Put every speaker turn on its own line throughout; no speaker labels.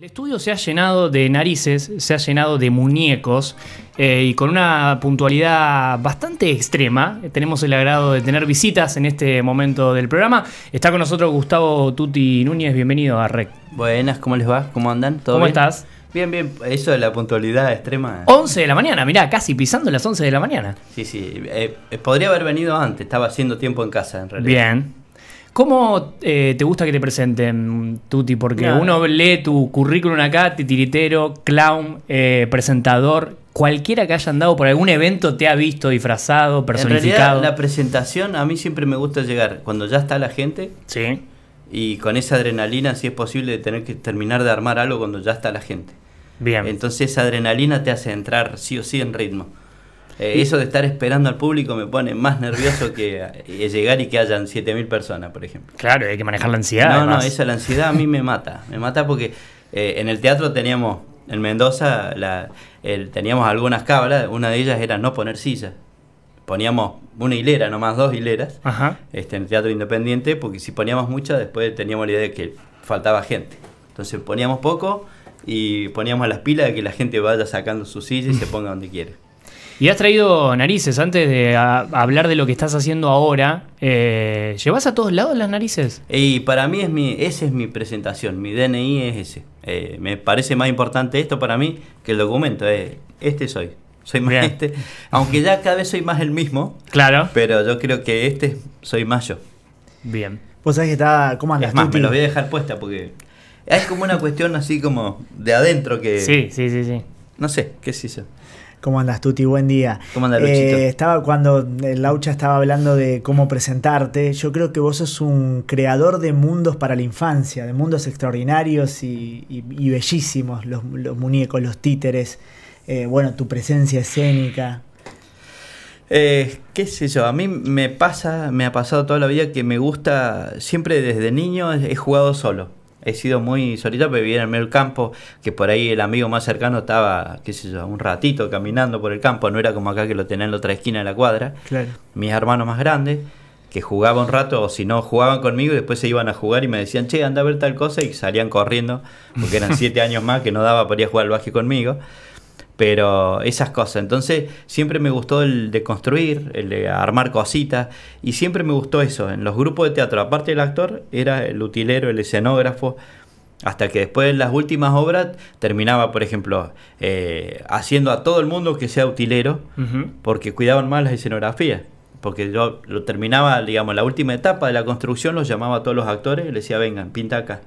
El estudio se ha llenado de narices, se ha llenado de muñecos eh, y con una puntualidad bastante extrema. Eh, tenemos el agrado de tener visitas en este momento del programa. Está con nosotros Gustavo Tuti Núñez, bienvenido a REC. Buenas, ¿cómo les va? ¿Cómo
andan? ¿Todo ¿Cómo estás? Bien, bien, eso de la puntualidad extrema.
11 de la mañana, mirá, casi pisando las 11 de la mañana.
Sí, sí, eh, podría haber venido antes, estaba haciendo tiempo en casa en realidad.
Bien, ¿Cómo eh, te gusta que te presenten, Tuti? Porque uno
lee tu
currículum acá, titiritero, clown, eh, presentador. Cualquiera que haya andado por algún evento te ha visto disfrazado,
personificado. En la presentación a mí siempre me gusta llegar cuando ya está la gente. Sí. Y con esa adrenalina, si es posible, de tener que terminar de armar algo cuando ya está la gente. Bien. Entonces esa adrenalina te hace entrar sí o sí en ritmo. Eh, eso de estar esperando al público me pone más nervioso que eh, llegar y que hayan 7.000 personas, por ejemplo. Claro, hay que manejar la ansiedad. No, no, esa la ansiedad a mí me mata. Me mata porque eh, en el teatro teníamos, en Mendoza, teníamos algunas cabras. Una de ellas era no poner sillas. Poníamos una hilera, nomás dos hileras, Este, en el teatro independiente, porque si poníamos muchas, después teníamos la idea de que faltaba gente. Entonces poníamos poco y poníamos las pilas de que la gente vaya sacando su silla y se mm. ponga donde quiere.
Y has traído narices, antes de hablar de lo que estás haciendo ahora, eh, ¿llevas a todos lados las narices?
Y para mí es mi, esa es mi presentación, mi DNI es ese. Eh, me parece más importante esto para mí que el documento, eh, este soy. Soy más este, aunque ya cada vez soy más el mismo. Claro. Pero yo creo que este soy más yo. Bien.
Vos sabés que está, ¿cómo andas? Es más, me lo voy
a dejar puesta porque es como una cuestión así como de adentro que... Sí, sí, sí, sí. No sé, qué es eso.
¿Cómo andas, Tuti? Buen día.
¿Cómo andas, Luchito? Eh,
estaba cuando eh, Laucha estaba hablando de cómo presentarte. Yo creo que vos sos un creador de mundos para la infancia, de mundos extraordinarios y, bellísimos, los, muñecos, los títeres. Eh, bueno, tu presencia escénica.
¿Qué sé yo? A mí me pasa, me ha pasado toda la vida que me gusta, siempre desde niño he jugado solo he sido muy solito porque vivía en el medio del campo, que por ahí el amigo más cercano estaba, qué sé yo, un ratito caminando por el campo, no era como acá que lo tenía en la otra esquina de la cuadra. Claro. Mis hermanos más grandes, que jugaban un rato, o si no, jugaban conmigo y después se iban a jugar y me decían, che, anda a ver tal cosa, y salían corriendo, porque eran siete años más que no daba para ir a jugar al básquet conmigo pero esas cosas. Entonces siempre me gustó el de construir, el de armar cositas, y siempre me gustó eso. En los grupos de teatro, aparte del actor, era el utilero, el escenógrafo, hasta que después en las últimas obras terminaba, por ejemplo, eh, haciendo a todo el mundo que sea utilero, porque cuidaban más las escenografías. Porque yo lo terminaba, digamos, la última etapa de la construcción, los llamaba a todos los actores y les decía, vengan, pinta acá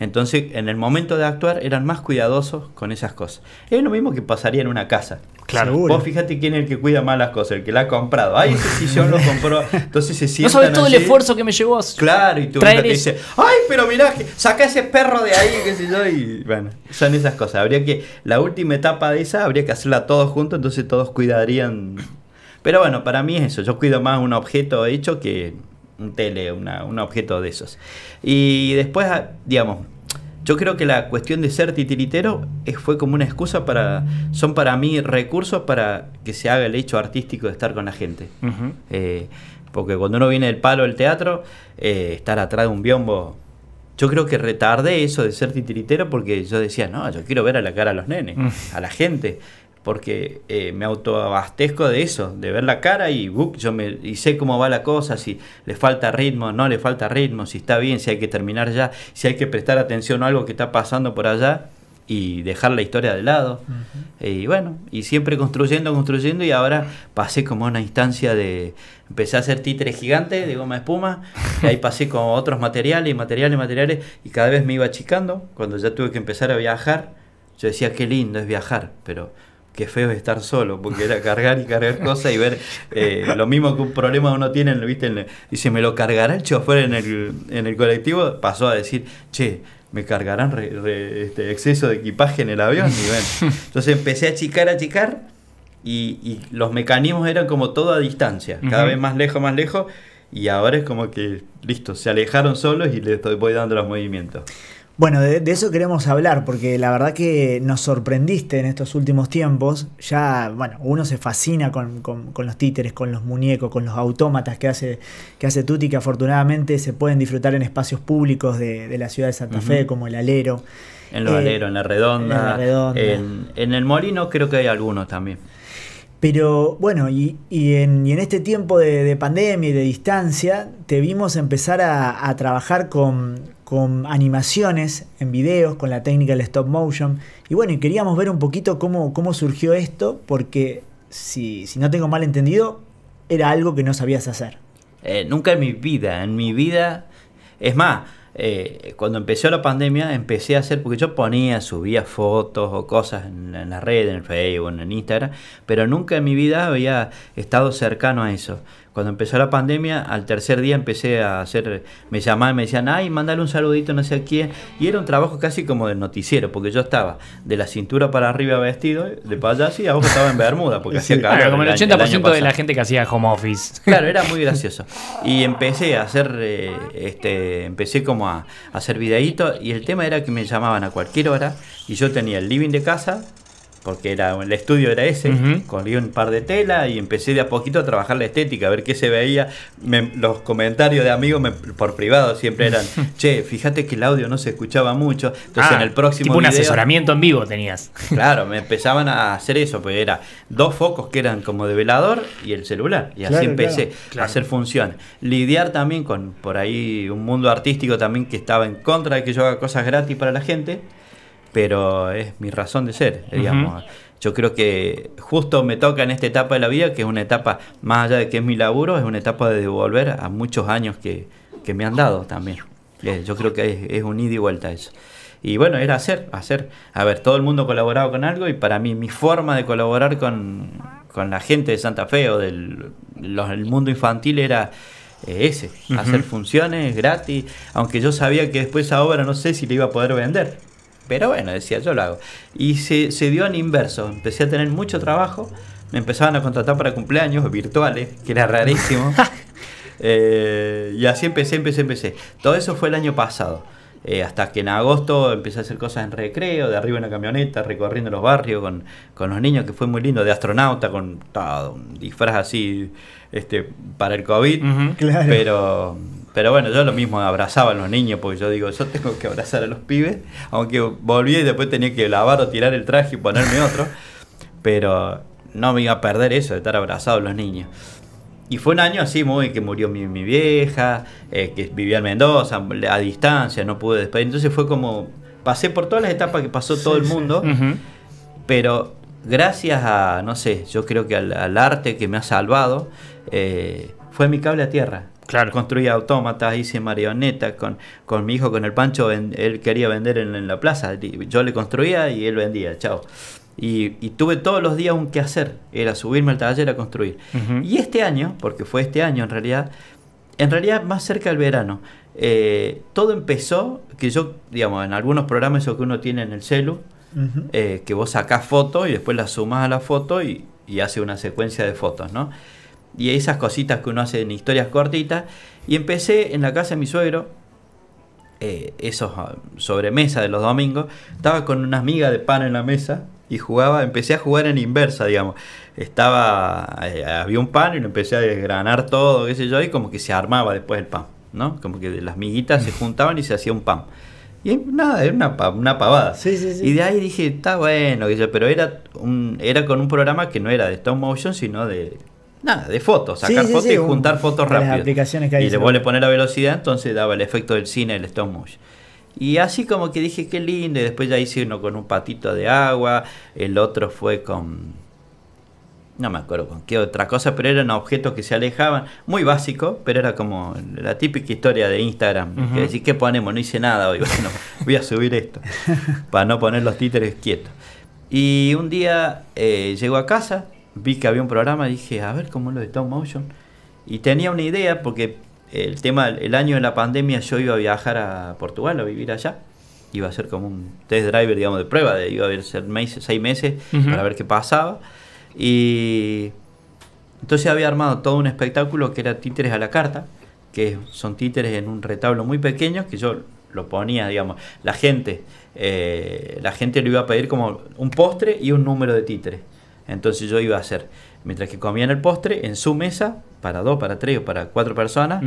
entonces, en el momento de actuar eran más cuidadosos con esas cosas. Es lo mismo que pasaría en una casa. Claro. Vos fíjate quién es el que cuida más las cosas, el que la ha comprado. Ay, ese yo lo compró. Entonces se No sabes todo el esfuerzo que me llevó. Claro, y tú te dice, ay, pero mirá, saca ese perro de ahí, qué sé yo. bueno, son esas cosas. Habría que, la última etapa de esa, habría que hacerla todos juntos, entonces todos cuidarían. Pero bueno, para mí es eso. Yo cuido más un objeto hecho que un tele, un objeto de esos. Y después, ah, digamos, yo creo que la cuestión de ser titiritero fue como una excusa para, son para mí recursos para que se haga el hecho artístico de estar con la gente. Eh, porque cuando uno viene del palo del teatro, eh, estar atrás de un biombo yo creo que retardé eso de ser titiritero porque yo decía, no, yo quiero ver a la cara a los nenes, mm. a la gente porque eh, me autoabastezco de eso, de ver la cara y, uh, yo me, y sé cómo va la cosa, si le falta ritmo, no le falta ritmo, si está bien, si hay que terminar ya, si hay que prestar atención a algo que está pasando por allá y dejar la historia de lado. Y bueno, y siempre construyendo, construyendo, y ahora pasé como una instancia de. Empecé a hacer títeres gigantes de goma de espuma, y ahí pasé con otros materiales, materiales, materiales, y cada vez me iba achicando. Cuando ya tuve que empezar a viajar, yo decía, qué lindo es viajar, pero qué feo es estar solo, porque era cargar y cargar cosas y ver eh, lo mismo que un problema uno tiene, ¿viste? Y ¿me lo cargará el chofer en el, en el colectivo? Pasó a decir, che, me cargarán este, exceso de equipaje en el avión. Y entonces empecé a chicar, a chicar y, los mecanismos eran como todo a distancia, cada vez más lejos, más lejos. Y ahora es como que, listo, se alejaron solos y les voy dando los movimientos.
Bueno, de, eso queremos hablar, porque la verdad que nos sorprendiste en estos últimos tiempos. Ya, bueno, uno se fascina con, los títeres, con los muñecos, con los autómatas que hace, que hace Tuti, que afortunadamente se pueden disfrutar en espacios públicos de, la ciudad de Santa Fe, como el alero. En los eh, Alero, en la redonda. En,
En, el molino creo que hay algunos también.
Pero bueno, y, en, este tiempo de, pandemia y de distancia, te vimos empezar a trabajar con, con animaciones en videos, con la técnica del stop motion. Y bueno, queríamos ver un poquito cómo, surgió esto, porque si, si no tengo mal entendido, era algo que no sabías hacer.
Eh, nunca en mi vida, en mi vida. Es más, eh, cuando empezó la pandemia, empecé a hacer, porque yo ponía, subía fotos o cosas en, la red, en Facebook, en Instagram, pero nunca en mi vida había estado cercano a eso. Cuando empezó la pandemia, al tercer día empecé a hacer, me llamaban, me decían, ay, mandale un saludito, no sé a quién. Y era un trabajo casi como de noticiero, porque yo estaba de la cintura para arriba vestido, de payaso, y abajo estaba en bermuda, porque hacía Claro, como el, 80% de la gente que hacía home office. Claro, era muy gracioso. Y empecé a hacer, eh, este, empecé como a, hacer videitos, y el tema era que me llamaban a cualquier hora, y yo tenía el living de casa, porque era el estudio era ese, corrí un par de tela y empecé de a poquito a trabajar la estética, a ver qué se veía. los comentarios de amigos por privado siempre eran, che, fíjate que el audio no se escuchaba mucho. Entonces ah, en el próximo... un asesoramiento en vivo tenías. claro, me empezaban a hacer eso, Porque era dos focos que eran como de velador y el celular. Y así empecé a hacer función. Lidiar también con por ahí un mundo artístico también que estaba en contra de que yo haga cosas gratis para la gente pero es mi razón de ser, digamos. Yo creo que justo me toca en esta etapa de la vida, que es una etapa, más allá de que es mi laburo, es una etapa de devolver a muchos años que, me han dado también. Eh, yo creo que es, un ida y vuelta eso. Y bueno, era hacer, hacer. A ver, todo el mundo colaboraba con algo y para mí mi forma de colaborar con, la gente de Santa Fe o del el mundo infantil era eh, ese, hacer funciones gratis, aunque yo sabía que después esa obra no sé si le iba a poder vender. Pero bueno, decía, yo lo hago. Y se, dio en inverso. Empecé a tener mucho trabajo. Me empezaban a contratar para cumpleaños virtuales, que era rarísimo. Eh, y así empecé, empecé, empecé. Todo eso fue el año pasado. Eh, hasta que en agosto empecé a hacer cosas en recreo, de arriba en la camioneta, recorriendo los barrios con, los niños, que fue muy lindo, de astronauta, con un disfraz así este, para el COVID. claro. Pero pero bueno, yo lo mismo abrazaba a los niños, porque yo digo, yo tengo que abrazar a los pibes, aunque volví y después tenía que lavar o tirar el traje y ponerme otro. Pero no me iba a perder eso de estar abrazado a los niños. Y fue un año así, muy que murió mi, vieja, eh, que vivía en Mendoza, a distancia, no pude despedir. Entonces fue como, pasé por todas las etapas que pasó todo el mundo, pero gracias a, no sé, yo creo que al, arte que me ha salvado, eh, fue mi cable a tierra. Claro. Construía autómatas, hice marionetas con, con mi hijo, con el Pancho, él quería vender en, la plaza. Yo le construía y él vendía, chao. Y, y, tuve todos los días un quehacer, era subirme al taller a construir. Y este año, porque fue este año en realidad, en realidad más cerca del verano, eh, todo empezó que yo, digamos, en algunos programas eso que uno tiene en el celu, eh, que vos sacás fotos y después las sumás a la foto y, y hace una secuencia de fotos, ¿no? y esas cositas que uno hace en historias cortitas. Y empecé en la casa de mi suegro, eh, esos ah, sobremesa de los domingos, estaba con unas migas de pan en la mesa y jugaba, empecé a jugar en inversa, digamos. Estaba, eh, había un pan y lo empecé a desgranar todo, qué sé yo, y como que se armaba después el pan, ¿no? Como que las miguitas se juntaban y se hacía un pan. Y nada, era una, una pavada. Sí, sí, sí. Y de ahí dije, está bueno, pero era, un, era con un programa que no era de stop motion, sino de nada, de fotos, sacar fotos y juntar fotos rápido.
aplicaciones que hay y le vuelve
a poner la velocidad, entonces daba el efecto del cine, el stop motion. Y así como que dije, qué lindo, y después ya hice uno con un patito de agua, el otro fue con... No me acuerdo con qué otra cosa, pero eran objetos que se alejaban, muy básico, pero era como la típica historia de Instagram, que decir, ¿qué ponemos? No hice nada hoy, bueno, voy a subir esto, para no poner los títeres quietos. Y un día eh, llego a casa, vi que había un programa dije, a ver cómo es lo de Stop Motion. Y tenía una idea porque el tema, el año de la pandemia yo iba a viajar a Portugal, a vivir allá. Iba a ser como un test driver, digamos, de prueba, iba a ser meses, seis meses para ver qué pasaba. Y entonces había armado todo un espectáculo que era títeres a la carta, que son títeres en un retablo muy pequeño, que yo lo ponía, digamos, la gente, eh, la gente le iba a pedir como un postre y un número de títeres. Entonces yo iba a hacer, mientras que comían el postre, en su mesa, para dos, para tres o para cuatro personas,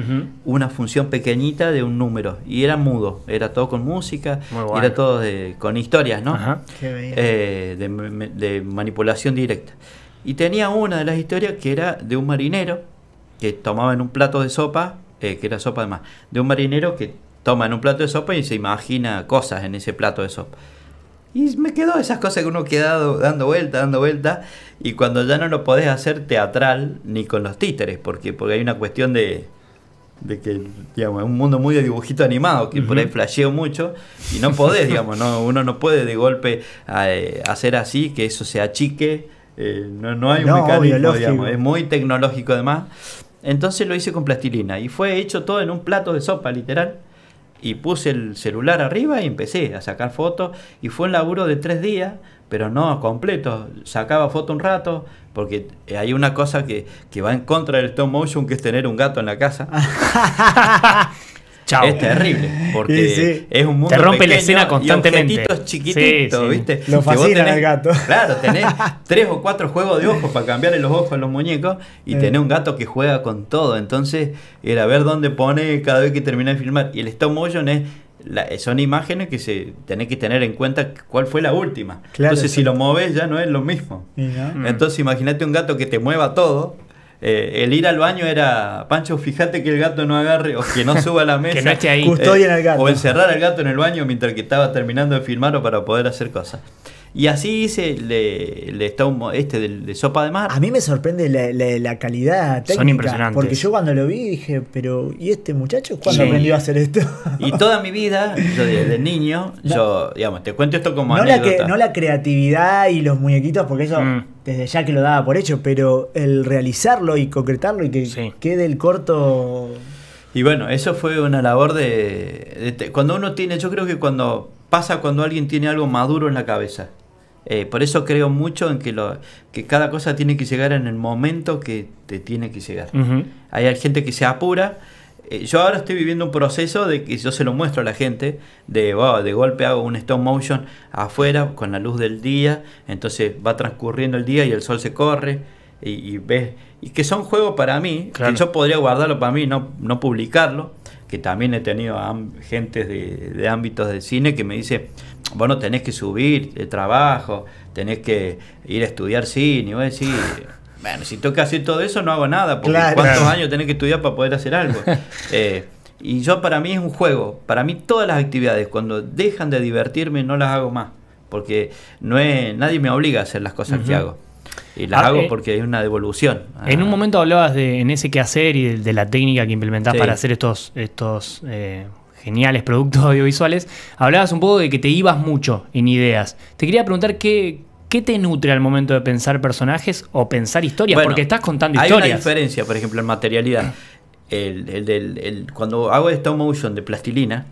una función pequeñita de un número. Y era mudo, era todo con música, era todo con historias, ¿no? Eh, de, manipulación directa. Y tenía una de las historias que era de un marinero que tomaba en un plato de sopa, eh, que era sopa además de un marinero que toma en un plato de sopa y se imagina cosas en ese plato de sopa. Y me quedó esas cosas que uno queda dando vuelta, dando vuelta, y cuando ya no lo podés hacer teatral ni con los títeres, porque, porque hay una cuestión de, que, digamos, es un mundo muy de dibujito animado, que por ahí flasheo mucho, y no podés, digamos, no, uno no puede de golpe eh, hacer así, que eso se achique, eh, no, hay un mecanismo, es muy tecnológico además. Entonces lo hice con plastilina y fue hecho todo en un plato de sopa, literal y puse el celular arriba y empecé a sacar fotos y fue un laburo de tres días, pero no completo. Sacaba foto un rato, porque hay una cosa que, que va en contra del stop motion, que es tener un gato en la casa. Es terrible, porque es un mundo Te rompe la escena constantemente. Y chiquititos, Lo fascina el
gato. Claro,
tenés tres o cuatro juegos de ojos para cambiarle los ojos a los muñecos y eh. tenés un gato que juega con todo. Entonces, era ver dónde pone cada vez que termina de filmar. Y el stop motion es son imágenes que se tenés que tener en cuenta cuál fue la última. Entonces, si lo mueves ya no es lo mismo.
Mm. Entonces,
imagínate un gato que te mueva todo eh, el ir al baño era, Pancho, fíjate que el gato no agarre o que no suba a la mesa. Eh, o encerrar al gato en el baño mientras que estaba terminando de filmar para poder hacer cosas. Y así hice le de, este de, Sopa de Mar. A mí me sorprende
la, calidad técnica. Son impresionantes. Porque yo cuando lo vi dije, pero ¿y este muchacho cuándo aprendió a hacer esto?
Y toda mi vida, yo desde niño, yo, digamos, te cuento esto como no no la
creatividad y los muñequitos, porque eso mm. desde ya que lo daba por hecho, pero el realizarlo y concretarlo y que quede el corto...
Y bueno, eso fue una labor de, de... Cuando uno tiene, yo creo que cuando pasa cuando alguien tiene algo maduro en la cabeza eh, por eso creo mucho en que, lo, que cada cosa tiene que llegar en el momento que te tiene que llegar. Hay gente que se apura. Eh, yo ahora estoy viviendo un proceso de que yo se lo muestro a la gente, de, de golpe hago un stop motion afuera con la luz del día, entonces va transcurriendo el día y el sol se corre y, ves, y que son juegos para mí, que yo podría guardarlo para mí, no, no publicarlo que también he tenido gente de, ámbitos del cine que me dice, bueno, tenés que subir de trabajo, tenés que ir a estudiar cine, y voy a decir, bueno, si tengo que hacer todo eso no hago nada, porque ¿cuántos años tenés que estudiar para poder hacer algo? Eh, y yo para mí es un juego, para mí todas las actividades, cuando dejan de divertirme no las hago más, porque no es, nadie me obliga a hacer las cosas que hago. Y la ah, hago eh, porque hay una devolución.
En un ah. momento hablabas de en ese quehacer y de, la técnica que implementás para hacer estos, estos eh, geniales productos audiovisuales. Hablabas un poco de que te ibas mucho en ideas. Te quería preguntar qué, ¿Qué te nutre al momento de pensar personajes o pensar historias? Porque estás contando historias. Hay una
diferencia, por ejemplo, en materialidad. El, cuando hago esta motion de plastilina,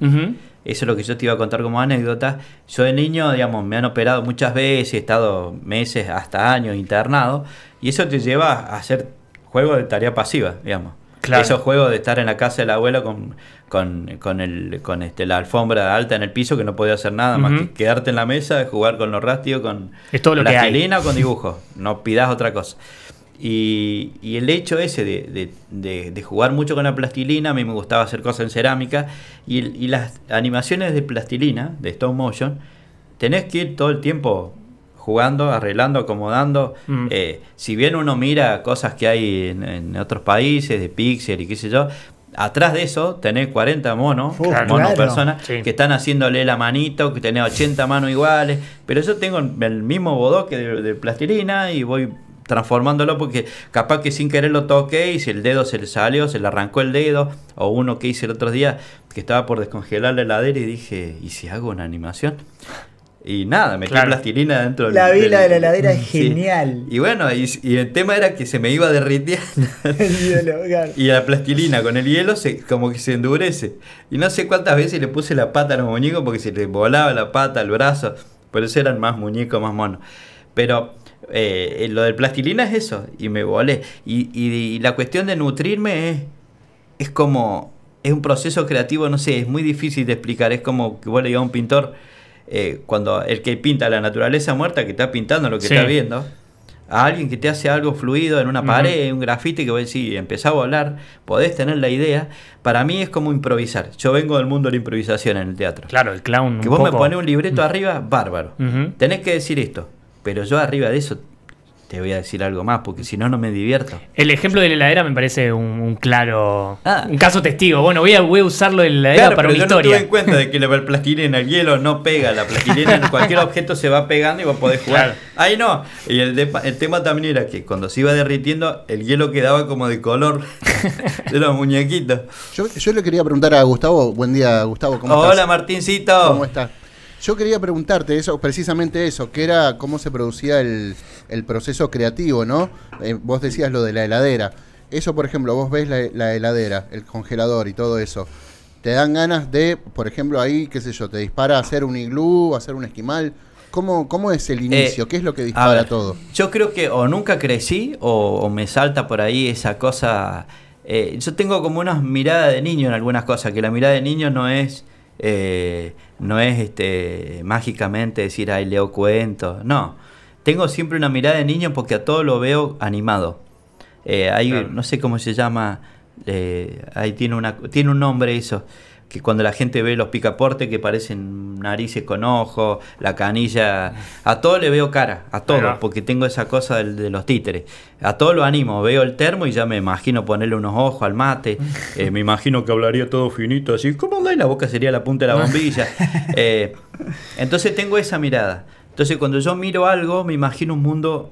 eso es lo que yo te iba a contar como anécdota. Yo de niño, digamos, me han operado muchas veces, he estado meses, hasta años internado, y eso te lleva a hacer juegos de tarea pasiva, digamos. Claro. Esos juegos de estar en la casa del abuelo con, con, con, este, la alfombra alta en el piso que no podía hacer nada más que quedarte en la mesa, jugar con los rastros con
la o con dibujos
No pidas otra cosa. Y, el hecho ese de, jugar mucho con la plastilina, a mí me gustaba hacer cosas en cerámica, y, las animaciones de plastilina, de stop motion, tenés que ir todo el tiempo jugando, arreglando, acomodando. Mm. Eh, si bien uno mira cosas que hay en, otros países, de pixel y qué sé yo, atrás de eso tenés 40 monos, monos personas, que están haciéndole la manito, que tenés 80 manos iguales, pero yo tengo el mismo bodoque de plastilina y voy transformándolo porque capaz que sin querer lo toqué y si el dedo se le salió, se le arrancó el dedo, o uno que hice el otro día que estaba por descongelar la heladera y dije, ¿y si hago una animación? Y nada, metí la plastilina dentro la del... La vila de la heladera es genial. Y bueno, y, el tema era que se me iba derritiendo. Y la plastilina con el hielo se, como que se endurece. Y no sé cuántas veces le puse la pata a los muñecos porque se le volaba la pata, el brazo. Por eso eran más muñecos, más monos. Pero eh, eh, lo del plastilina es eso, y me volé. Y, la cuestión de nutrirme es, es, como, es un proceso creativo, no sé, es muy difícil de explicar, es como que vos le digas a un pintor, eh, cuando el que pinta la naturaleza muerta, que está pintando lo que está viendo, a alguien que te hace algo fluido en una pared, un grafite, que vos decís, empezá a volar, podés tener la idea. Para mí es como improvisar. Yo vengo del mundo de la improvisación en el teatro. Claro, el clown. Que vos me pones un libreto mm. arriba, bárbaro. Tenés que decir esto. Pero yo arriba de eso te voy a decir algo más, porque si no, no me divierto.
El ejemplo de la heladera me parece un, claro. Ah. Un caso testigo. Bueno, voy a, voy a usarlo
en la heladera para pero historia. No en cuenta de que la plastilina, el hielo no pega. La plastilina en cualquier objeto se va pegando y va a poder jugar. Ahí no. Y el, tema también era que cuando se iba derritiendo, el hielo quedaba como de color
de los muñequitos. Yo, yo le quería preguntar a Gustavo. Buen día, Gustavo. ¿cómo Hola,
Martincito. ¿Cómo
estás? Yo quería preguntarte eso, precisamente eso, que era cómo se producía el, proceso creativo, ¿no? Eh, vos decías lo de la heladera. Eso, por ejemplo, vos ves la, heladera, el congelador y todo eso. Te dan ganas de, por ejemplo, ahí, qué sé yo, te dispara a hacer un iglú, hacer un esquimal. ¿Cómo, ¿Cómo, es el eh, inicio? ¿Qué es lo que dispara
todo? Yo creo que o nunca crecí o, me salta por ahí esa cosa. Eh, yo tengo como una mirada de niño en algunas cosas, que la mirada de niño no es eh, no es este, mágicamente decir, ay, leo cuentos. No, tengo siempre una mirada de niño porque a todo lo veo animado. Eh, hay, no sé cómo se llama, eh, ahí tiene, una, tiene un nombre eso que cuando la gente ve los picaportes que parecen narices con ojos, la canilla, a todo le veo cara, a todo, porque tengo esa cosa de, los títeres. A todo lo animo, veo el termo y ya me imagino ponerle unos ojos al mate, eh, me imagino que hablaría todo finito, así, ¿cómo anda? la boca sería la punta de la bombilla. Eh, entonces tengo esa mirada. Entonces cuando yo miro algo, me imagino un mundo,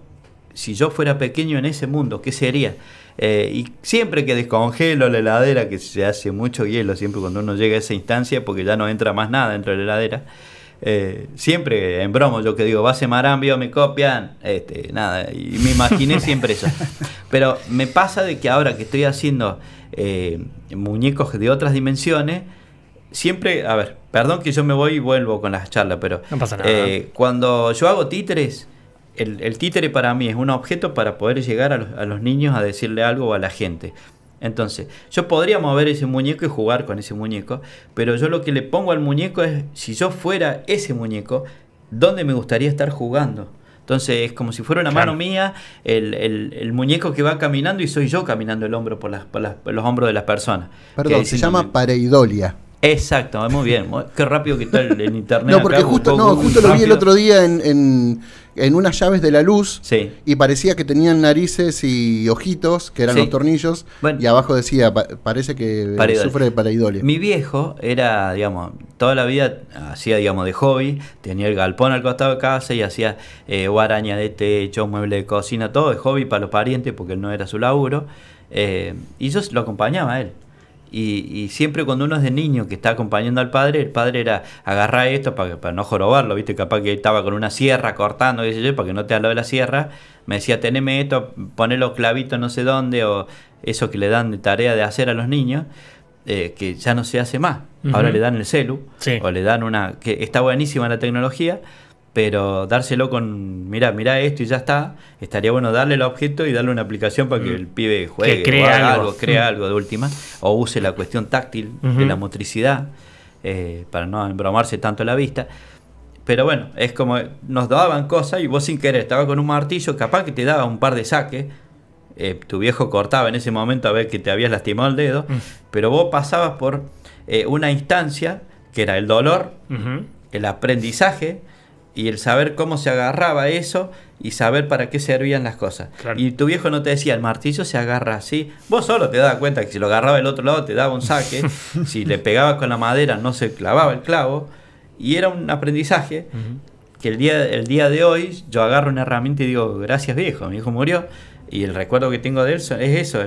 si yo fuera pequeño en ese mundo, ¿qué sería? Eh, y siempre que descongelo la heladera, que se hace mucho hielo, siempre cuando uno llega a esa instancia, porque ya no entra más nada dentro de la heladera, eh, siempre en bromo yo que digo, va a ser marambio, me copian, este, nada, y me imaginé siempre eso. Pero me pasa de que ahora que estoy haciendo eh, muñecos de otras dimensiones, siempre, a ver, perdón que yo me voy y vuelvo con las charlas, pero cuando yo hago títeres, el, títere para mí es un objeto para poder llegar a los, niños a decirle algo a la gente. Entonces, yo podría mover ese muñeco y jugar con ese muñeco, pero yo lo que le pongo al muñeco es, si yo fuera ese muñeco, ¿dónde me gustaría estar jugando? Entonces es como si fuera una mano mía, el, muñeco que va caminando y soy yo caminando el hombro por, las, por los hombros de las personas.
Perdón, se llama pareidolia.
Exacto, muy bien. Qué rápido que está el, internet. No, porque justo, no, lo vi el otro
día en, en, en, unas llaves de la luz y parecía que tenían narices y ojitos, que eran los tornillos, y abajo decía, parece que eh, sufre de pareidolia. Mi
viejo era, digamos, toda la vida hacía, digamos, de hobby, tenía el galpón al costado de casa y hacía eh, guaraña de techo, mueble de cocina, todo de hobby para los parientes porque no era su laburo. Eh, y yo lo acompañaba a él. Y, siempre cuando uno es de niño que está acompañando al padre, el padre era agarrar esto para, para no jorobarlo, ¿viste? Capaz que estaba con una sierra cortando, qué yo, para que no te hablaba de la sierra. Me decía, teneme esto, ponelo clavito no sé dónde, o eso que le dan de tarea de hacer a los niños, eh, que ya no se hace más. Ahora le dan el celu, o le dan una. que está buenísima la tecnología, pero dárselo con, mira, mira esto y ya está, estaría bueno darle el objeto y darle una aplicación para que mm. el pibe juegue, que algo. crea mm. algo de última, o use la cuestión táctil de la motricidad, eh, para no embromarse tanto la vista. Pero bueno, es como nos daban cosas y vos sin querer estaba con un martillo, capaz que te daba un par de saques. Eh, tu viejo cortaba en ese momento a ver que te habías lastimado el dedo, mm. pero vos pasabas por eh, una instancia que era el dolor, el aprendizaje, y el saber cómo se agarraba eso y saber para qué servían las cosas. Y tu viejo no te decía, el martillo se agarra así. Vos solo te dabas cuenta que si lo agarraba del otro lado te daba un saque, si le pegabas con la madera no se clavaba el clavo. Y era un aprendizaje que el día, día de hoy yo agarro una herramienta y digo, gracias viejo, mi hijo murió. Y el recuerdo que tengo de él es eso,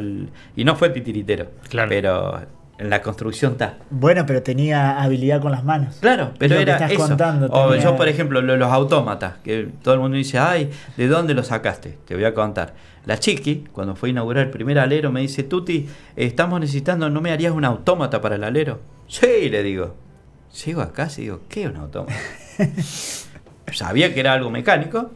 y no fue titiritero, claro. pero en la construcción está.
Bueno, pero tenía habilidad con las manos.
Claro, pero era eso. Contando, o yo, por ejemplo, los autómatas, que todo el mundo dice, ay, ¿de dónde lo sacaste? Te voy a contar. La Chiqui, cuando fue a inaugurar el primer alero, me dice, Tuti, estamos necesitando, ¿no me harías un autómata para el alero? Sí, le digo. Llego acá y digo, ¿qué es un autómata? Sabía que era algo mecánico,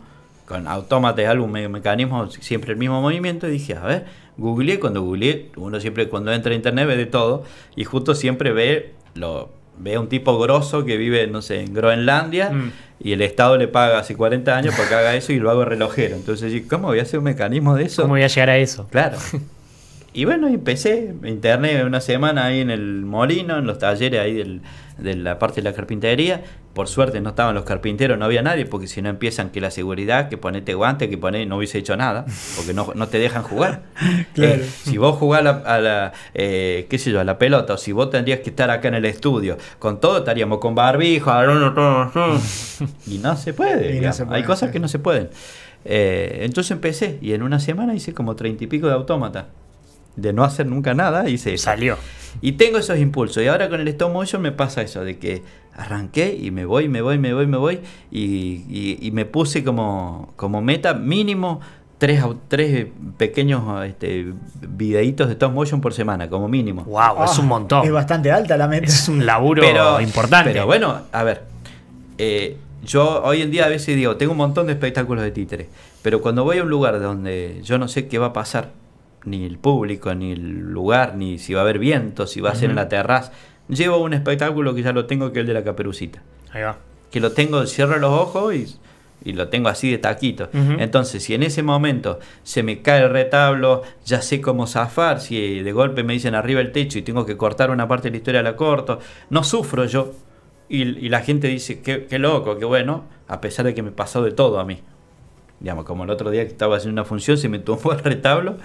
con autómatas, algún mecanismo, siempre el mismo movimiento. Y dije, a ver, googleé, cuando googleé, uno siempre cuando entra a internet ve de todo, y justo siempre ve lo ve a un tipo grosso que vive, no sé, en Groenlandia mm. y el Estado le paga hace 40 años porque haga eso y lo hago relojero. Entonces, ¿cómo voy a hacer un mecanismo de eso? ¿Cómo voy a llegar a eso? Claro. Y bueno, empecé, me interné una semana ahí en el molino, en los talleres ahí del, de la parte de la carpintería. Por suerte no estaban los carpinteros, no había nadie, porque si no empiezan que la seguridad, que ponete guante, que ponete, no hubiese hecho nada, porque no, te dejan jugar. claro. Eh, si vos jugás a la, eh, qué sé yo, a la pelota, o si vos tendrías que estar acá en el estudio, con todo estaríamos con barbijo, ah, y no se puede. Hay cosas que no se pueden. Eh, entonces empecé y en una semana hice como treinta y pico de autómata de no hacer nunca nada, y se Salió. Y tengo esos impulsos. Y ahora con el stop motion me pasa eso, de que arranqué y me voy, me voy, me voy, me voy. Y, me puse como, como meta mínimo tres, tres pequeños este, videitos de stop motion por semana, como mínimo. ¡Wow! es un ah, montón.
Es bastante alta la mente Es un
laburo importante. Pero bueno, a ver. Eh, yo hoy en día a veces digo, tengo un montón de espectáculos de títeres, pero cuando voy a un lugar donde yo no sé qué va a pasar, ni el público, ni el lugar, ni si va a haber viento, si va a ser en la terraza. Llevo un espectáculo que ya lo tengo, que es el de la caperucita. Ahí va. Que lo tengo, cierro los ojos y, lo tengo así de taquito. Entonces, si en ese momento se me cae el retablo, ya sé cómo zafar. Si de golpe me dicen arriba el techo y tengo que cortar una parte de la historia, la corto. No sufro yo. Y, la gente dice, qué, qué loco, qué bueno, a pesar de que me pasó de todo a mí digamos, como el otro día que estaba haciendo una función, se me tumbó el retablo,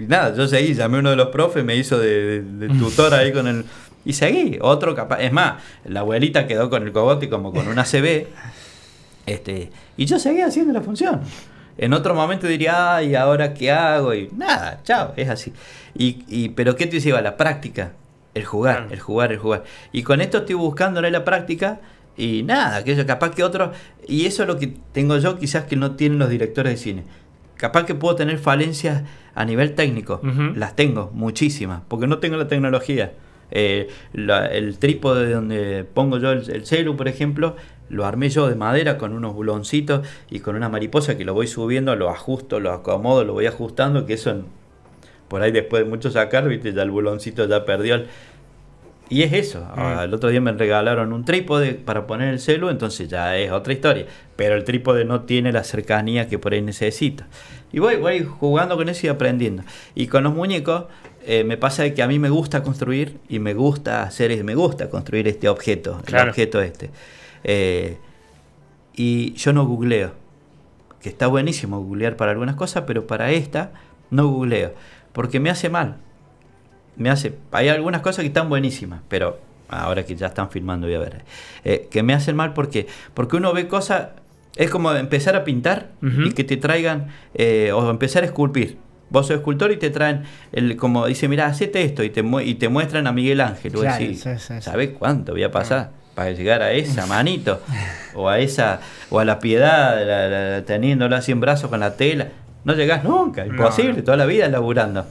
y nada, yo seguí, llamé a uno de los profes, me hizo de, mm. tutor ahí con él Y seguí, otro capaz... Es más, la abuelita quedó con el cogote como con una CB. Este, y yo seguí haciendo la función. En otro momento diría, ay, ¿ahora qué hago? Y nada, chao, es así. Y, ¿Pero qué te lleva? La práctica, el jugar, el jugar, el jugar. Y con esto estoy buscando la práctica y nada, que capaz que otro Y eso es lo que tengo yo quizás que no tienen los directores de cine capaz que puedo tener falencias a nivel técnico. Las tengo, muchísimas, porque no tengo la tecnología. Eh, el trípode donde pongo yo el, celu, por ejemplo, lo armé yo de madera con unos buloncitos y con una mariposa que lo voy subiendo, lo ajusto, lo acomodo, lo voy ajustando, que eso por ahí después de mucho sacar, ya el buloncito ya perdió el, y es eso. Mm. Ah, el otro día me regalaron un trípode para poner el celu, entonces ya es otra historia. Pero el trípode no tiene la cercanía que por ahí necesita. Y voy, voy jugando con eso y aprendiendo. Y con los muñecos eh, me pasa que a mí me gusta construir y me gusta hacer, y me gusta construir este objeto, el objeto este. Eh, y yo no googleo. Que está buenísimo googlear para algunas cosas, pero para esta no googleo. Porque me hace mal me hace. Hay algunas cosas que están buenísimas, pero ahora que ya están filmando voy a ver. Eh, que me hacen mal porque, porque uno ve cosas. Es como empezar a pintar y que te traigan. Eh, o empezar a esculpir. Vos sos escultor y te traen, el, como dice, mira, hacete esto y te, y te muestran a Miguel Ángel. Claro, cuánto voy a pasar? Ah. para llegar a esa manito o a esa o a la piedad teniéndola así en brazos con la tela no llegás nunca imposible toda la vida laburando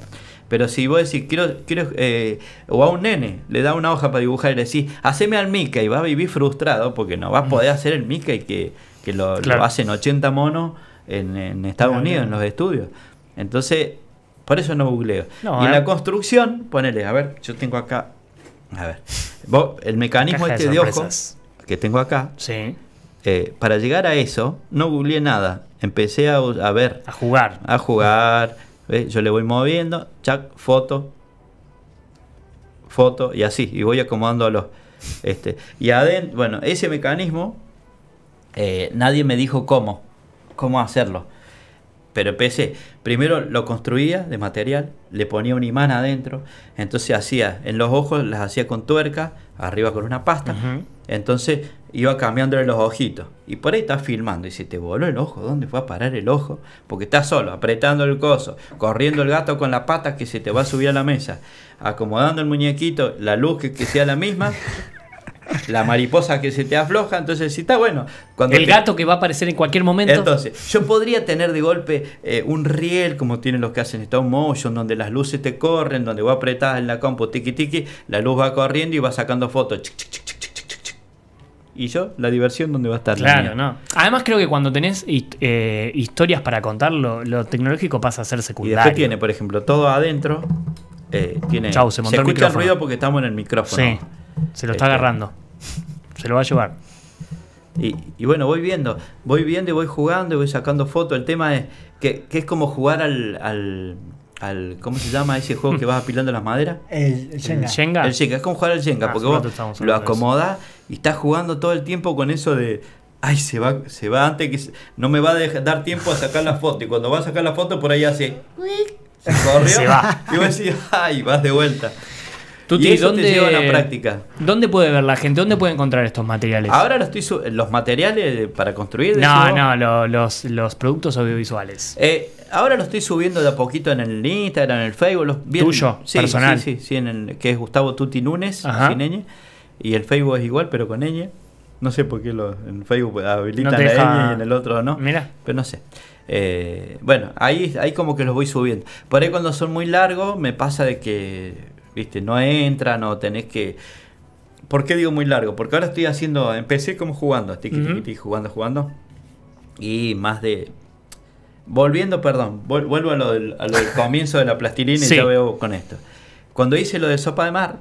pero si vos decís, quiero, quiero eh, o a un nene, le da una hoja para dibujar y le decís, haceme al Mickey, va a vivir frustrado porque no va a poder mm. hacer el Mickey que, que lo, hacen 80 monos en, Estados Unidos, en los estudios. Entonces, por eso no googleo. y la construcción, ponele, a ver, yo tengo acá, a ver, vos, el mecanismo este de, ojos que tengo acá, sí. Eh, para llegar a eso, no googleé nada. Empecé a, a ver. A jugar. A jugar yo le voy moviendo, chac, foto, foto y así, y voy los Este, y adentro, bueno, ese mecanismo, eh, nadie me dijo cómo, cómo hacerlo pero empecé, primero lo construía de material, le ponía un imán adentro, entonces hacía, en los ojos las hacía con tuerca, arriba con una pasta, entonces iba cambiándole los ojitos. Y por ahí estás filmando y se te voló el ojo, ¿dónde fue a parar el ojo? Porque estás solo, apretando el coso, corriendo el gato con la pata que se te va a subir a la mesa, acomodando el muñequito, la luz que sea la misma, la mariposa que se te afloja, entonces si está bueno. Cuando el gato que va a aparecer en cualquier momento. Entonces, yo podría tener de golpe eh, un riel como tienen los que hacen stop motion, donde las luces te corren, donde vos apretás en la compu tiki tiki, la luz va corriendo y va sacando fotos. y yo, la diversión donde va a estar. Claro, no. Además creo
que cuando tenés eh, historias para contar, lo, tecnológico pasa a ser secundario. Y tiene, por
ejemplo, todo adentro, eh, tiene, se, escucha el ruido porque estamos en el micrófono. Sí, se lo está este. agarrando. Se lo va a llevar. Y, bueno, voy viendo, voy viendo y voy jugando y voy sacando fotos. El tema es que, es como jugar al, al, ¿Cómo se llama ese juego que vas apilando las maderas?
El, Jenga.
el es como jugar al Jenga, ah, porque vos lo acomodás y estás jugando todo el tiempo con eso de. Ay, se va, se va antes que. no me va a dar tiempo a sacar la foto. Y cuando va a sacar la foto, por ahí hace se corrió y ay, vas de vuelta.
y ¿dónde, lleva la práctica. ¿Dónde puede ver la gente? ¿Dónde puede encontrar estos materiales? Ahora
lo estoy los materiales para construir. No,
no, los, productos audiovisuales.
Eh, ahora lo estoy subiendo de a poquito en el Instagram, en el Facebook. Los, ¿Tuyo? Sí, personal. Sí, sí, sí en que es Gustavo Tuti Núñez sin ñ. Y el Facebook es igual, pero con ñ. No sé por qué lo, en Facebook habilitan la deja... y en el otro no. Mira. Pero no sé. Eh, bueno, ahí, ahí como que los voy subiendo. Por ahí cuando son muy largos me pasa de que, viste, no entran o tenés que... ¿Por qué digo muy largo? Porque ahora estoy haciendo, empecé como jugando, estoy jugando, jugando. Y más de... Volviendo, perdón, vuelvo a lo del, comienzo de la plastilina y ya veo con esto. Cuando hice lo de sopa de mar,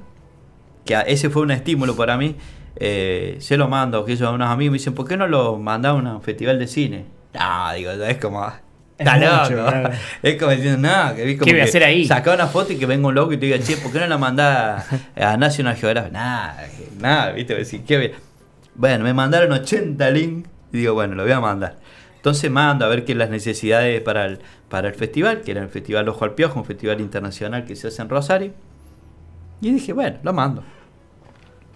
que ese fue un estímulo para mí, eh, se lo mando que ellos a unos amigos me dicen, ¿por qué no lo mandaba a un festival de cine? Ah, no, digo, es como. es como diciendo, no, que vi como. ¿Qué voy a hacer ahí? una foto y que venga un loco y te diga, che, ¿por qué no la mandás a National Geographic? Nada, nada, viste, decir, qué bien. Bueno, me mandaron 80 links y digo, bueno, lo voy a mandar. Entonces mando a ver qué las necesidades para el, para el festival, que era el Festival Ojo al Piojo, un festival internacional que se hace en Rosario. Y dije, bueno, lo mando.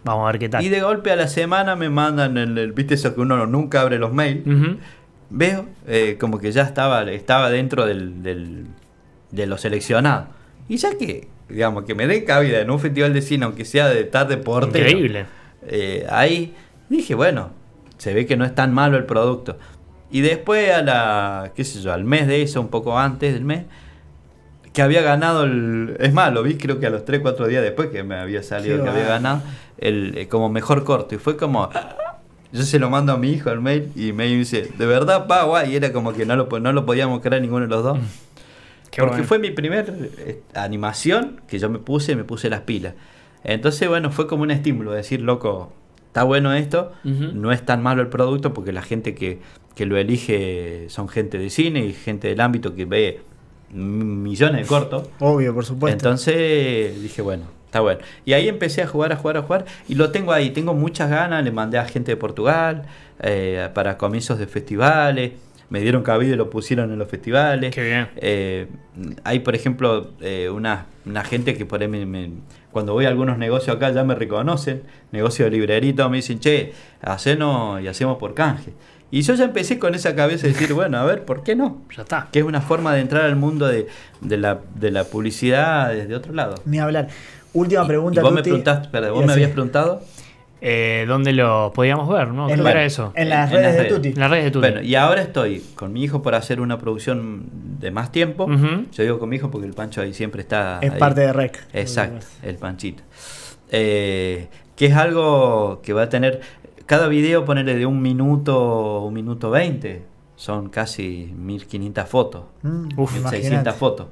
Vamos a ver qué tal. Y de golpe a la semana me mandan el, viste eso que uno nunca abre los mails veo eh, como que ya estaba, estaba dentro de lo seleccionado. Y ya que, digamos, que me dé cabida en un festival de cine, aunque sea de tal deporte. Increíble. Eh, ahí dije, bueno, se ve que no es tan malo el producto. Y después a la, qué sé yo, al mes de eso, un poco antes del mes, que había ganado el. Es más, lo vi creo que a los 3, 4 días después que me había salido que había ganado el eh, como mejor corto. Y fue como. Yo se lo mando a mi hijo al mail y me dice, de verdad, pa, guay. Y era como que no lo, no lo podíamos creer ninguno de los dos. Mm. Porque fue mi primer eh, animación que yo me puse, me puse las pilas. Entonces, bueno, fue como un estímulo decir, loco, está bueno esto, no es tan malo el producto porque la gente que, lo elige son gente de cine y gente del ámbito que ve millones de cortos.
Obvio, por supuesto.
Entonces dije, bueno, Está Y ahí empecé a jugar, a jugar, a jugar. Y lo tengo ahí. Tengo muchas ganas. Le mandé a gente de Portugal eh, para comienzos de festivales. Me dieron cabida y lo pusieron en los festivales. Eh, hay, por ejemplo, eh, una, una, gente que por cuando voy a algunos negocios acá ya me reconocen. Negocio de librerito. Me dicen, che, hacemos y hacemos por canje. Y yo ya empecé con esa cabeza de decir, bueno, a ver, ¿por qué no? Ya está. Que es una forma de entrar al mundo de, de, la, de la publicidad desde otro lado.
Ni hablar. Última pregunta. Y vos, me,
vos me habías preguntado. Eh, ¿Dónde lo podíamos ver? ¿no? era eso? en las redes, de redes. Tuti. Bueno, y ahora estoy con mi hijo por hacer una producción de más tiempo. Yo digo con mi hijo porque el Pancho ahí siempre está. Es parte de Rec. Exacto, el Panchito. Eh, que es algo que va a tener. Cada video ponerle de un minuto, un minuto veinte. Son casi 1500 fotos. Mm, uf, 600 fotos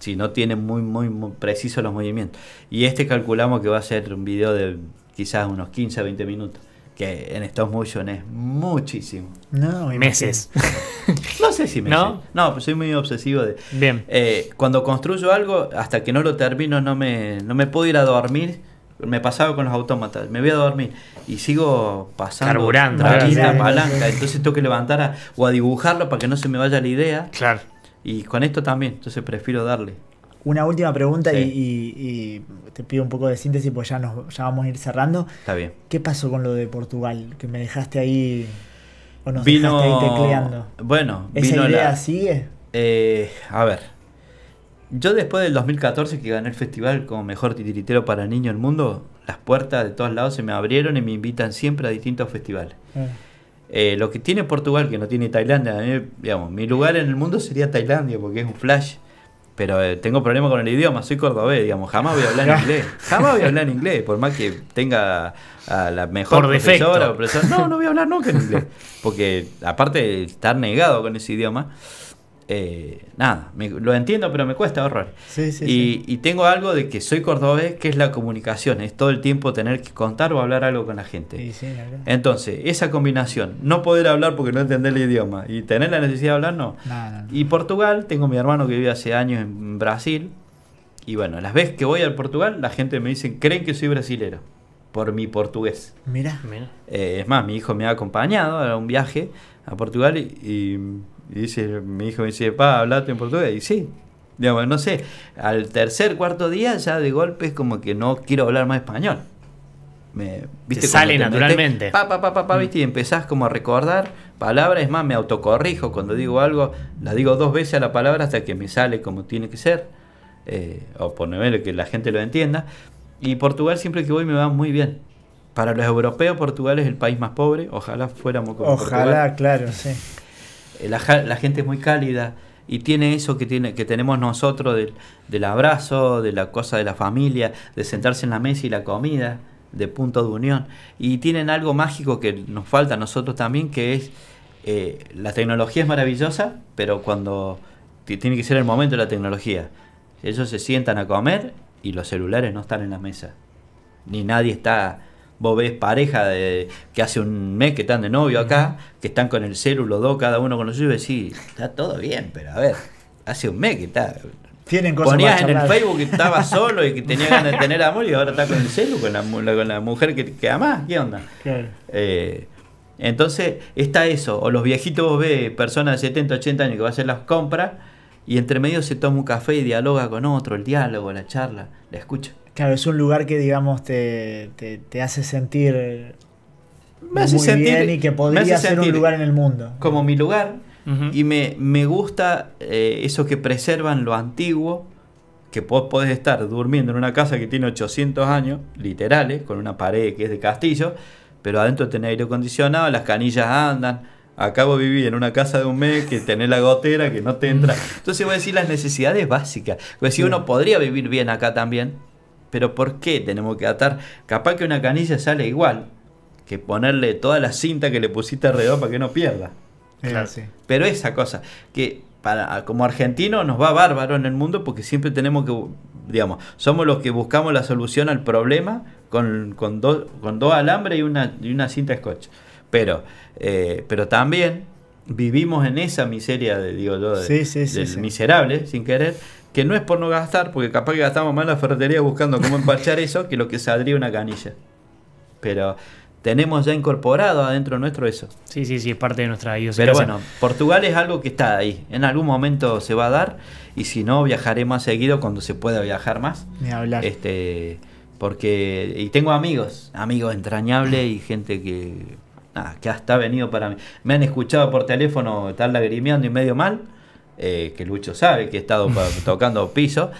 si no tiene muy, muy, muy precisos los movimientos. Y este calculamos que va a ser un video de quizás unos 15 a 20 minutos, que en estos Motion es muchísimo. No, y meses. no sé si meses. No, pues soy muy obsesivo. De, Bien. Eh, cuando construyo algo, hasta que no lo termino, no me, no me puedo ir a dormir. Me pasaba con los autómatas, me voy a dormir y sigo pasando Carburando, la palanca, entonces tengo que levantar o a dibujarlo para que no se me vaya la idea. Claro y con esto también, entonces prefiero darle.
Una última pregunta y, te pido un poco de síntesis, pues ya, nos, ya vamos a ir cerrando. Está bien. ¿Qué pasó con lo de Portugal? Que me dejaste ahí, o nos dejaste ahí tecleando. Bueno, ¿Esa idea sigue?
Eh, a ver, yo después del 2014 que gané el festival como mejor titiritero para niños del mundo, las puertas de todos lados se me abrieron y me invitan siempre a distintos festivales. Ah. Eh, lo que tiene Portugal, que no tiene Tailandia, digamos, mi lugar en el mundo sería Tailandia, porque es un flash. Pero eh, tengo problemas con el idioma, soy cordobés, digamos, jamás voy a hablar inglés. Jamás voy a hablar en inglés, por más que tenga a la mejor profesora o No, no voy a hablar nunca en inglés. Porque aparte de estar negado con ese idioma, eh, nada, lo entiendo, pero me cuesta ahorrar y, tengo algo de que soy cordobés, que es la comunicación, es todo el tiempo tener que contar o hablar algo con la gente. Entonces, esa combinación, no poder hablar porque no entender el idioma y tener la necesidad de hablar, no. Y Portugal, tengo mi hermano que vive hace años en Brasil, y bueno, las veces que voy al Portugal, la gente me dice, creen que soy brasilero por mi portugués. Mira, eh, es más, mi hijo me ha acompañado a un viaje a Portugal y y dice, mi hijo me dice, pa, hablate en portugués. Y sí, digamos, no sé, al tercer, cuarto día ya de golpe es como que no quiero hablar más español. Me, ¿viste, sale naturalmente. pa, pa, pa, pa, mm. ¿viste? Y empezás como a recordar palabras. Es más, me autocorrijo cuando digo algo, la digo dos veces a la palabra hasta que me sale como tiene que ser. Eh, o menos que la gente lo entienda. Y Portugal siempre que voy me va muy bien. Para los europeos, Portugal es el país más pobre. Ojalá fuéramos como Ojalá, claro, sí. Eh, la, gente es muy cálida y tiene eso que, tiene, que tenemos nosotros del, abrazo, de la cosa de la familia, de sentarse en la mesa y la comida, de punto de unión. Y tienen algo mágico que nos falta a nosotros también, que es eh, la tecnología es maravillosa, pero cuando tiene que ser el momento de la tecnología. Ellos se sientan a comer y los celulares no están en la mesa. Ni nadie está Vos ves pareja de, que hace un mes que están de novio acá, que están con el célulo dos, cada uno con los suyos y decís, está todo bien, pero a ver, hace un mes que está. Tienen cosas Ponías en el Facebook que estaba solo y que tenía ganas de tener amor y ahora está con el celu, con la, mujer que, que amás, ¿qué onda? Eh, entonces está eso, o los viejitos vos ves personas de 70, 80 años que van a hacer las compras y entre medio se toma un café y dialoga con otro, el diálogo, la charla, la escucha.
Claro, es un lugar que, digamos, te, te, hace sentir me hace muy bien y que podría ser un lugar en el mundo.
Como mi lugar. Y me, me gusta eh, eso que preservan lo antiguo, que podés estar durmiendo en una casa que tiene 800 años, literales, con una pared que es de castillo, pero adentro tenés aire acondicionado, las canillas andan, acabo de vivir en una casa de un mes que tenés la gotera que no te entra. Mm. Entonces voy a decir las necesidades básicas. Voy a decir, uno podría vivir bien acá también, pero ¿por qué tenemos que atar? Capaz que una canilla sale igual que ponerle toda la cinta que le pusiste alrededor para que no pierda. Eh, pero esa cosa, que para, como argentino nos va bárbaro en el mundo porque siempre tenemos que, digamos, somos los que buscamos la solución al problema con, con, con dos alambres y una, y una cinta scotch. Pero, eh, pero también vivimos en esa miseria, de, digo yo, miserable, sin querer, que no es por no gastar, porque capaz que gastamos más en la ferretería buscando cómo empachar eso que lo que saldría una canilla. Pero tenemos ya incorporado adentro nuestro eso. Sí, sí, sí, es parte de nuestra idiosincrasia. Pero bueno, Portugal es algo que está ahí. En algún momento se va a dar y si no, viajaré más seguido cuando se pueda viajar más. Ni hablar. Este, porque, y tengo amigos, amigos entrañables y gente que ah que hasta venido para mí. Me han escuchado por teléfono estar lagrimeando y medio mal, eh, que Lucho sabe que he estado tocando piso,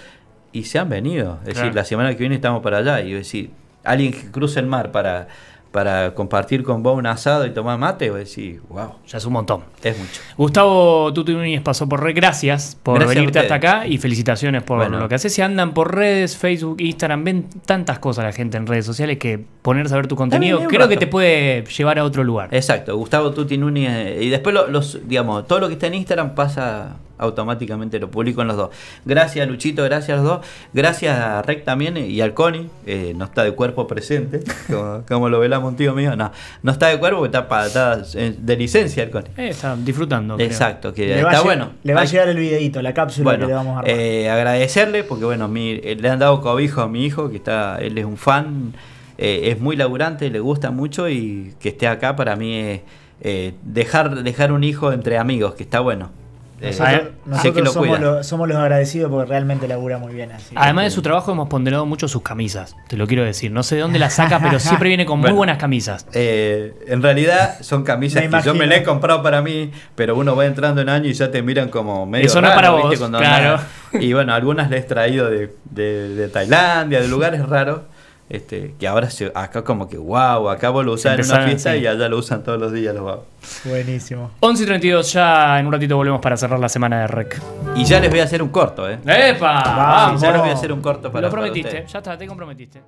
y se han venido. Es decir, la semana que viene estamos para allá. Y decir, alguien que cruza el mar para para compartir con vos un asado y tomar mate, o decís, wow. Ya es un montón. Es mucho. Gustavo Tutinúñez pasó por red, gracias por venirte hasta acá y felicitaciones por
lo que haces. Si andan por redes, Facebook, Instagram, ven tantas cosas la gente en redes sociales que ponerse
a ver tu contenido creo que te puede llevar a otro lugar. Exacto, Gustavo Tuti eh, Y después, los, digamos, todo lo que está en Instagram pasa automáticamente lo publico en los dos. Gracias Luchito, gracias a los dos. Gracias a Rec también y al Coni. Eh, no está de cuerpo presente, como, lo velamos un tío mío. No, no está de cuerpo, está, eh, de licencia el Coni. Eh, está disfrutando. Exacto, que le está bueno. Le va a
llegar el videito, la cápsula que le vamos a
agradecerle porque bueno, mi, le han dado cobijo a mi hijo, que está, él es un fan, es muy laburante, le gusta mucho y que esté acá para mí es... dejar, dejar un hijo entre amigos, que está bueno. Eh, nosotros,
somos, los agradecidos porque realmente labura
muy bien. Así
Además de su trabajo, hemos ponderado mucho sus camisas. Te lo quiero decir. No sé de dónde las saca, pero siempre viene con muy buenas
camisas. Eh, en realidad, son camisas que yo me las he comprado para mí, pero uno va entrando en año y ya te miran como medio. Eso no raro, para vos. Claro. Y bueno, algunas le he traído de, de Tailandia, de lugares raros este, que ahora se, acá como que Guau, acá vos lo usan en una fiesta y allá lo usan todos los días los
Buenísimo.
11 y
32, ya en un ratito volvemos para cerrar la semana de rec. Y ya les voy a hacer un corto, ¿eh? ¡Epa! ya les voy a hacer un corto para. Lo prometiste, ya está, te comprometiste.